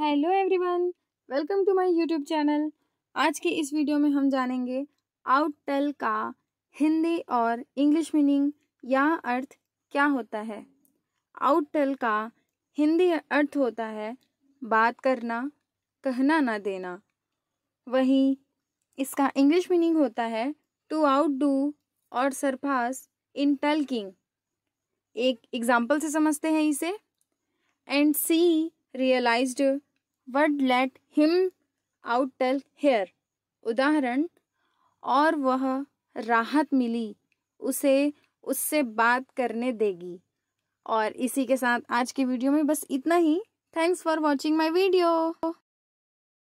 hello everyone welcome to my YouTube channel आज की इस वीडियो में हम जानेंगे आउटटेल का हिंदी और इंग्लिश मीनिंग या अर्थ क्या होता है आउटटेल का हिंदी अर्थ होता है बात करना कहना ना देना वहीं इसका इंग्लिश मीनिंग होता है टू आउट डू और सरपास इन टल्किंग एक एग्जाम्पल से समझते हैं इसे and see realized but let him out tell here उदाहरण और वह राहत मिली उसे उससे बात करने देगी और इसी के साथ आज के वीडियो में बस इतना ही thanks for watching my video